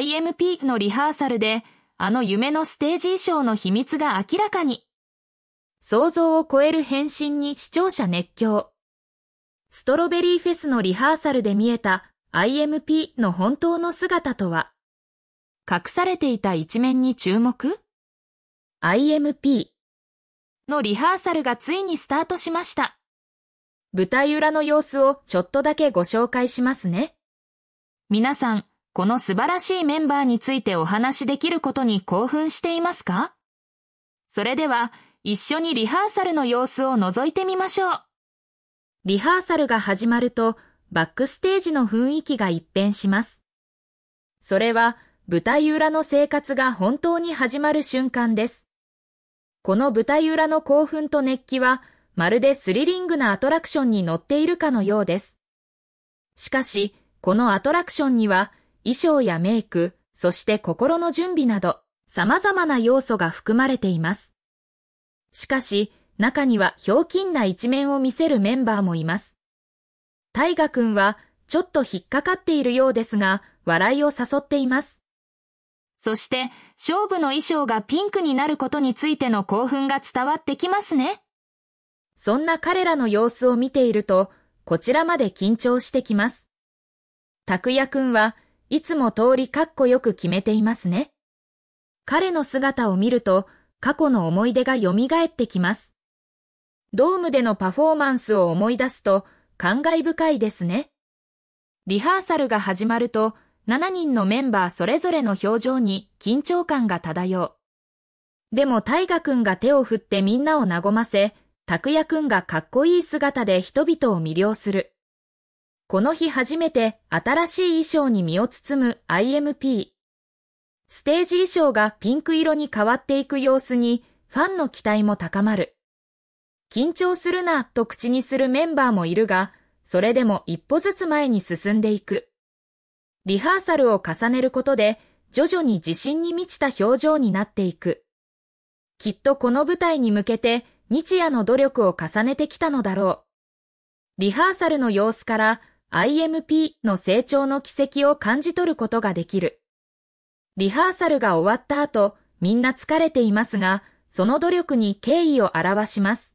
IMP のリハーサルで、あの夢のステージ衣装の秘密が明らかに。想像を超える変身に視聴者熱狂。ストロベリーフェスのリハーサルで見えた IMP の本当の姿とは隠されていた一面に注目 ?IMP のリハーサルがついにスタートしました。舞台裏の様子をちょっとだけご紹介しますね。皆さん、この素晴らしいメンバーについてお話しできることに興奮していますかそれでは一緒にリハーサルの様子を覗いてみましょう。リハーサルが始まるとバックステージの雰囲気が一変します。それは舞台裏の生活が本当に始まる瞬間です。この舞台裏の興奮と熱気はまるでスリリングなアトラクションに乗っているかのようです。しかし、このアトラクションには衣装やメイク、そして心の準備など、様々な要素が含まれています。しかし、中にはひょうきんな一面を見せるメンバーもいます。大河んは、ちょっと引っかかっているようですが、笑いを誘っています。そして、勝負の衣装がピンクになることについての興奮が伝わってきますね。そんな彼らの様子を見ていると、こちらまで緊張してきます。拓也くんは、いつも通りかっこよく決めていますね。彼の姿を見ると、過去の思い出が蘇ってきます。ドームでのパフォーマンスを思い出すと、感慨深いですね。リハーサルが始まると、7人のメンバーそれぞれの表情に緊張感が漂う。でも大河君が手を振ってみんなを和ませ、拓也くんがかっこいい姿で人々を魅了する。この日初めて新しい衣装に身を包む IMP。ステージ衣装がピンク色に変わっていく様子にファンの期待も高まる。緊張するなと口にするメンバーもいるが、それでも一歩ずつ前に進んでいく。リハーサルを重ねることで、徐々に自信に満ちた表情になっていく。きっとこの舞台に向けて、日夜の努力を重ねてきたのだろう。リハーサルの様子から、IMP の成長の軌跡を感じ取ることができる。リハーサルが終わった後、みんな疲れていますが、その努力に敬意を表します。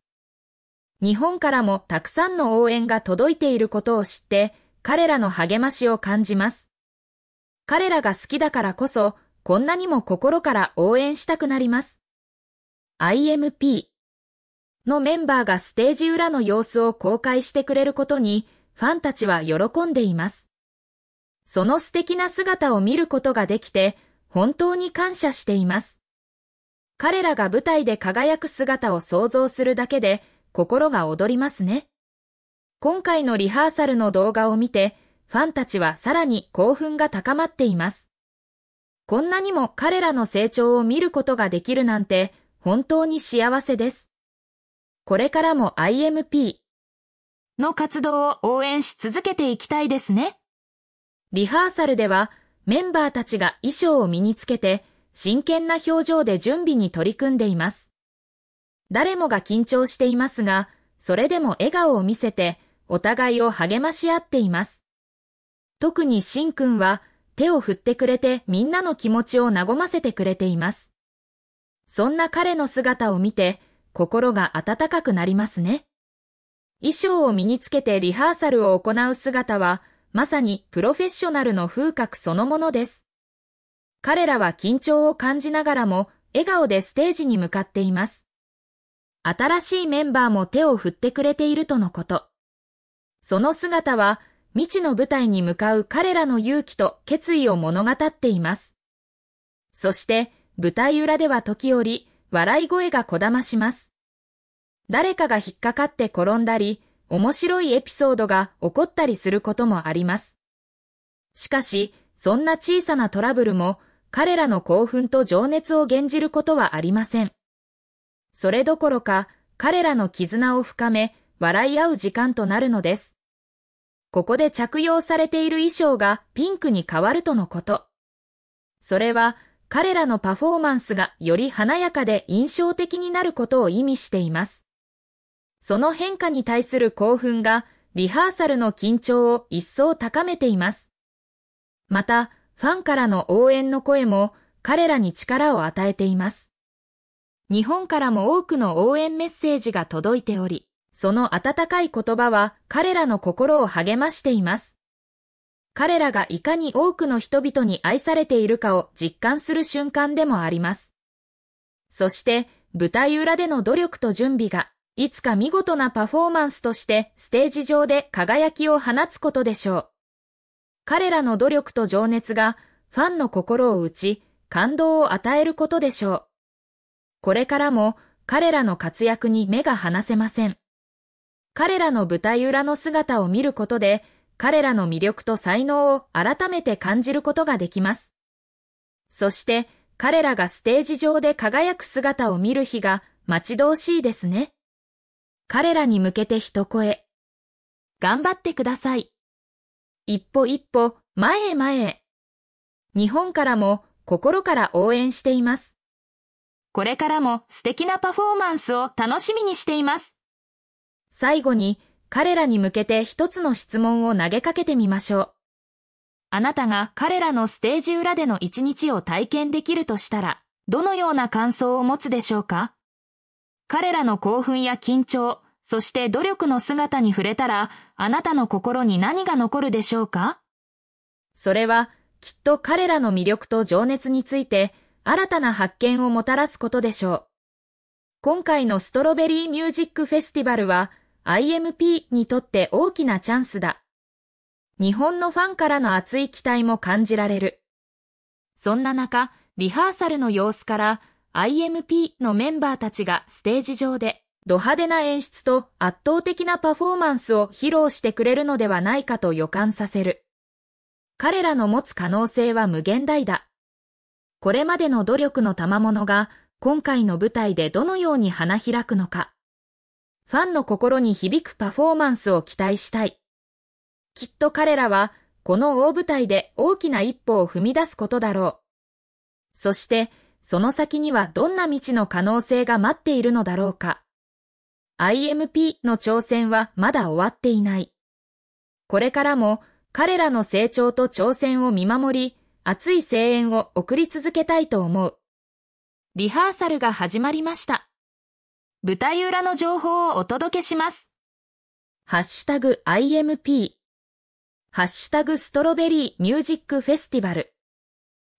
日本からもたくさんの応援が届いていることを知って、彼らの励ましを感じます。彼らが好きだからこそ、こんなにも心から応援したくなります。IMP のメンバーがステージ裏の様子を公開してくれることに、ファンたちは喜んでいます。その素敵な姿を見ることができて、本当に感謝しています。彼らが舞台で輝く姿を想像するだけで、心が躍りますね。今回のリハーサルの動画を見て、ファンたちはさらに興奮が高まっています。こんなにも彼らの成長を見ることができるなんて、本当に幸せです。これからも IMP の活動を応援し続けていきたいですね。リハーサルではメンバーたちが衣装を身につけて真剣な表情で準備に取り組んでいます。誰もが緊張していますが、それでも笑顔を見せてお互いを励まし合っています。特にシンくんは手を振ってくれてみんなの気持ちを和ませてくれています。そんな彼の姿を見て心が温かくなりますね。衣装を身につけてリハーサルを行う姿は、まさにプロフェッショナルの風格そのものです。彼らは緊張を感じながらも、笑顔でステージに向かっています。新しいメンバーも手を振ってくれているとのこと。その姿は、未知の舞台に向かう彼らの勇気と決意を物語っています。そして、舞台裏では時折、笑い声がこだまします。誰かが引っかかって転んだり、面白いエピソードが起こったりすることもあります。しかし、そんな小さなトラブルも彼らの興奮と情熱を現じることはありません。それどころか彼らの絆を深め笑い合う時間となるのです。ここで着用されている衣装がピンクに変わるとのこと。それは彼らのパフォーマンスがより華やかで印象的になることを意味しています。その変化に対する興奮が、リハーサルの緊張を一層高めています。また、ファンからの応援の声も彼らに力を与えています。日本からも多くの応援メッセージが届いており、その温かい言葉は彼らの心を励ましています。彼らがいかに多くの人々に愛されているかを実感する瞬間でもあります。そして、舞台裏での努力と準備がいつか見事なパフォーマンスとしてステージ上で輝きを放つことでしょう。彼らの努力と情熱がファンの心を打ち、感動を与えることでしょう。これからも彼らの活躍に目が離せません。彼らの舞台裏の姿を見ることで、彼らの魅力と才能を改めて感じることができます。そして彼らがステージ上で輝く姿を見る日が待ち遠しいですね。彼らに向けて一声。頑張ってください。一歩一歩、前へ前へ。日本からも心から応援しています。これからも素敵なパフォーマンスを楽しみにしています。最後に彼らに向けて一つの質問を投げかけてみましょう。あなたが彼らのステージ裏での一日を体験できるとしたら、どのような感想を持つでしょうか彼らの興奮や緊張、そして努力の姿に触れたら、あなたの心に何が残るでしょうかそれは、きっと彼らの魅力と情熱について、新たな発見をもたらすことでしょう。今回のストロベリーミュージックフェスティバルは、IMP にとって大きなチャンスだ。日本のファンからの熱い期待も感じられる。そんな中、リハーサルの様子から、IMP のメンバーたちがステージ上でド派手な演出と圧倒的なパフォーマンスを披露してくれるのではないかと予感させる。彼らの持つ可能性は無限大だ。これまでの努力の賜物が今回の舞台でどのように花開くのか。ファンの心に響くパフォーマンスを期待したい。きっと彼らはこの大舞台で大きな一歩を踏み出すことだろう。そしてその先にはどんな未知の可能性が待っているのだろうか。IMP の挑戦はまだ終わっていない。これからも彼らの成長と挑戦を見守り、熱い声援を送り続けたいと思う。リハーサルが始まりました。舞台裏の情報をお届けします。ハッシュタグ IMP ハッシュタグストロベリーミュージックフェスティバル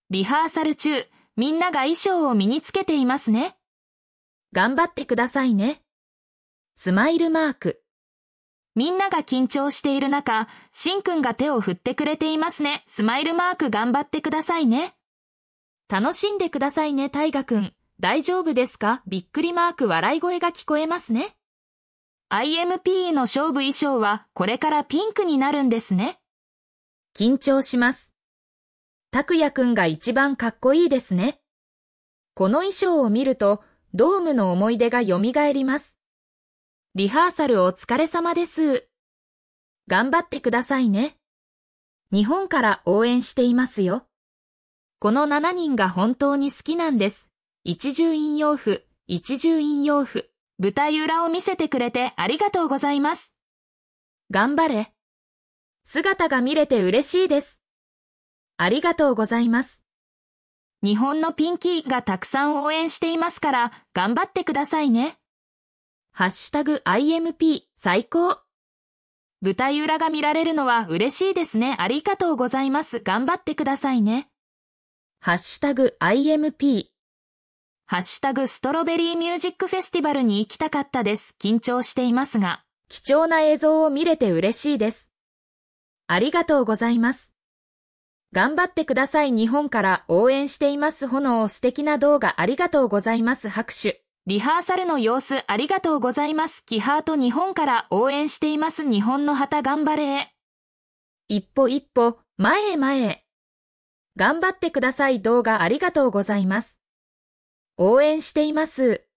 リハーサル中みんなが衣装を身につけていますね。頑張ってくださいね。スマイルマーク。みんなが緊張している中、しんくんが手を振ってくれていますね。スマイルマーク頑張ってくださいね。楽しんでくださいね、大河くん。大丈夫ですかびっくりマーク笑い声が聞こえますね。IMP の勝負衣装はこれからピンクになるんですね。緊張します。拓也くんが一番かっこいいですね。この衣装を見ると、ドームの思い出が蘇ります。リハーサルお疲れ様です。頑張ってくださいね。日本から応援していますよ。この7人が本当に好きなんです。一重引用譜、一重引用譜、舞台裏を見せてくれてありがとうございます。頑張れ。姿が見れて嬉しいです。ありがとうございます。日本のピンキーがたくさん応援していますから、頑張ってくださいね。ハッシュタグ IMP 最高。舞台裏が見られるのは嬉しいですね。ありがとうございます。頑張ってくださいね。ハッシュタグ IMP。ハッシュタグストロベリーミュージックフェスティバルに行きたかったです。緊張していますが、貴重な映像を見れて嬉しいです。ありがとうございます。頑張ってください日本から応援しています炎素敵な動画ありがとうございます拍手。リハーサルの様子ありがとうございますキハート日本から応援しています日本の旗頑張れ一歩一歩、前へ前へ。頑張ってください動画ありがとうございます。応援しています。